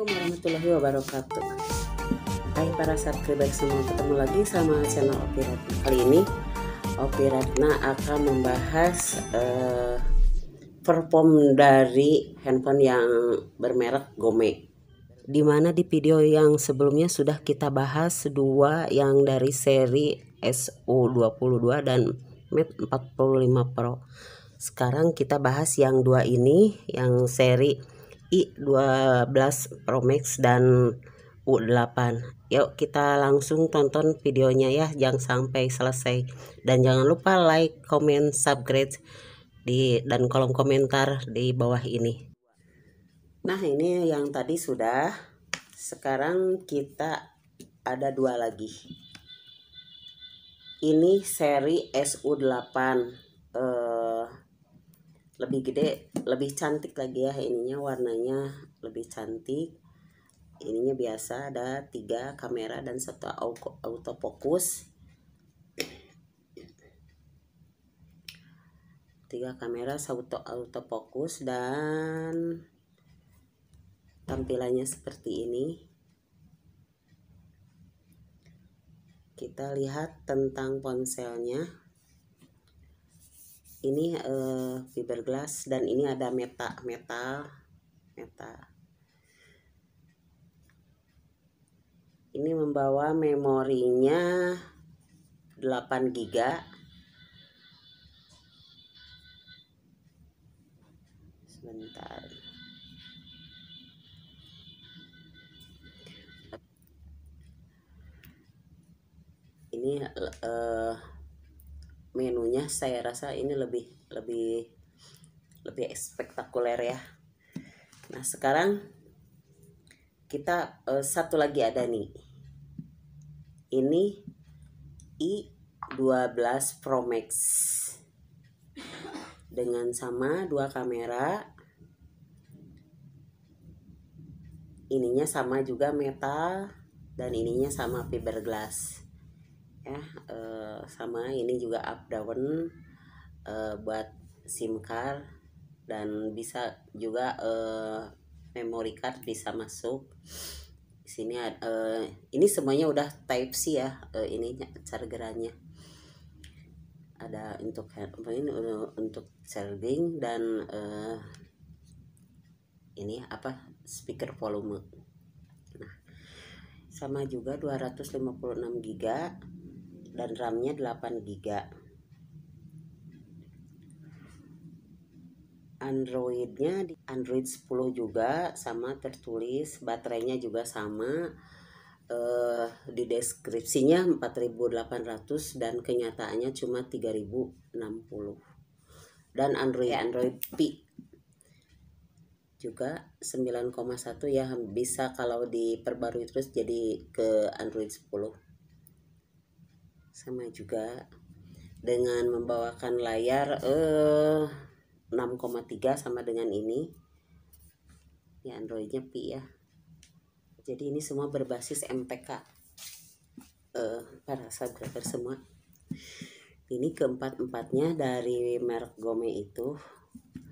Assalamualaikum warahmatullahi wabarakatuh Hai para subscriber semua ketemu lagi sama channel Opi Ratna Kali ini Opi Ratna akan membahas uh, perform dari handphone yang bermerek Gome Dimana di video yang sebelumnya sudah kita bahas dua yang dari seri SU22 dan Mate 45 Pro sekarang kita bahas yang dua ini yang seri i12 Pro Max dan U8 Yuk kita langsung tonton videonya ya Jangan sampai selesai Dan jangan lupa like, comment, subscribe di Dan kolom komentar di bawah ini Nah ini yang tadi sudah Sekarang kita ada dua lagi Ini seri SU8 lebih gede lebih cantik lagi ya ininya warnanya lebih cantik ininya biasa ada tiga kamera dan satu autofocus tiga kamera satu autofocus dan tampilannya seperti ini kita lihat tentang ponselnya ini uh, fiberglass dan ini ada meta metal meta ini membawa memorinya 8 giga sebentar ini uh, menunya saya rasa ini lebih lebih lebih spektakuler ya nah sekarang kita uh, satu lagi ada nih ini i12 Pro Max dengan sama dua kamera ininya sama juga metal dan ininya sama fiberglass ya uh, sama ini juga up down uh, buat SIM card dan bisa juga uh, memory card bisa masuk sini uh, ini semuanya udah type C ya uh, ini chargerannya ada untuk ini untuk charging dan uh, ini apa speaker volume nah sama juga 256 giga dan RAM-nya 8 GB. Android-nya di Android 10 juga sama tertulis baterainya juga sama Uh, di deskripsinya 4800 dan kenyataannya cuma 3060 dan Android ya. Android P juga 9,1 ya bisa kalau diperbarui terus jadi ke Android 10 sama juga dengan membawakan layar eh 6,3 sama dengan ini ya Androidnya Pi ya jadi ini semua berbasis MPK eh, para subscriber semua ini keempat-empatnya dari merek Gome itu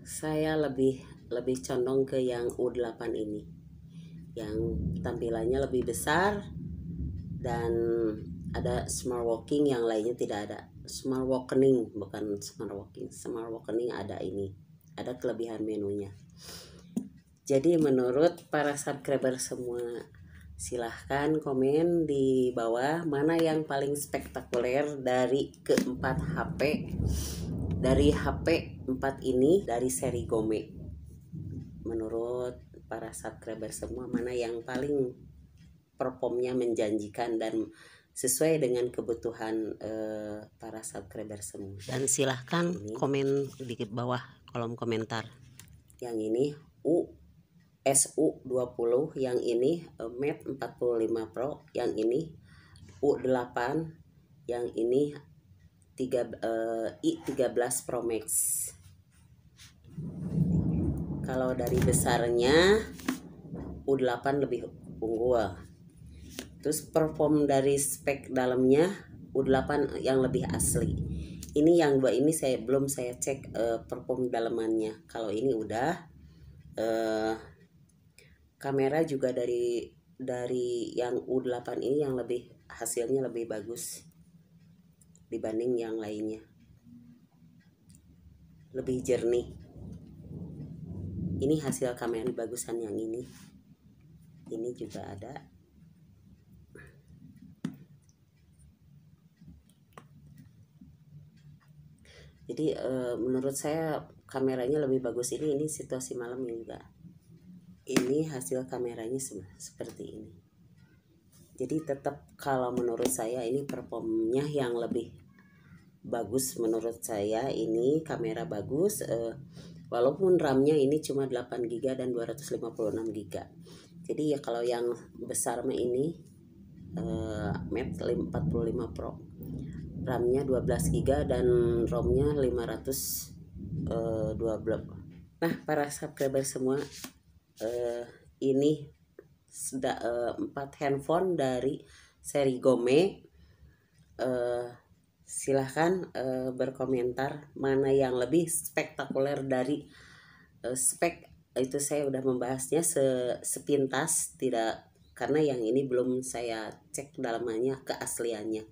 saya lebih lebih condong ke yang U8 ini yang tampilannya lebih besar dan ada smart walking yang lainnya tidak ada smart walking bukan smart walking smart walking ada ini ada kelebihan menunya jadi menurut para subscriber semua silahkan komen di bawah mana yang paling spektakuler dari keempat HP dari HP 4 ini dari seri Gome menurut para subscriber semua mana yang paling performnya menjanjikan dan sesuai dengan kebutuhan uh, para subscriber semua. Dan silahkan ini. komen di bawah kolom komentar. Yang ini U SU 20, yang ini uh, Mate 45 Pro, yang ini U8, yang ini 3 uh, I13 Pro Max. Kalau dari besarnya U8 lebih unggul terus perform dari spek dalamnya U8 yang lebih asli ini yang dua ini saya belum saya cek uh, perform dalamannya kalau ini udah uh, kamera juga dari dari yang U8 ini yang lebih hasilnya lebih bagus dibanding yang lainnya lebih jernih ini hasil kamera bagusan yang ini ini juga ada jadi uh, menurut saya kameranya lebih bagus ini ini situasi malam juga ini hasil kameranya seperti ini jadi tetap kalau menurut saya ini performnya yang lebih bagus menurut saya ini kamera bagus uh, walaupun RAM-nya ini cuma 8 GB dan 256 GB jadi ya kalau yang besar ini uh, Mate 45 Pro RAM-nya 12 GB dan ROM-nya 512 eh, nah para subscriber semua eh, ini sudah eh, empat 4 handphone dari seri Gome eh, silahkan uh, berkomentar mana yang lebih spektakuler dari uh, spek itu saya udah membahasnya se sepintas tidak karena yang ini belum saya cek dalamnya keasliannya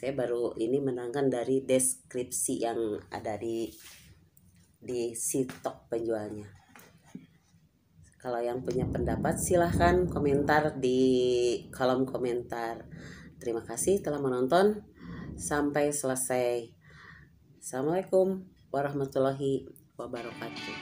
saya baru ini menangkan dari deskripsi yang ada di di sitok penjualnya kalau yang punya pendapat silahkan komentar di kolom komentar terima kasih telah menonton sampai selesai assalamualaikum warahmatullahi wabarakatuh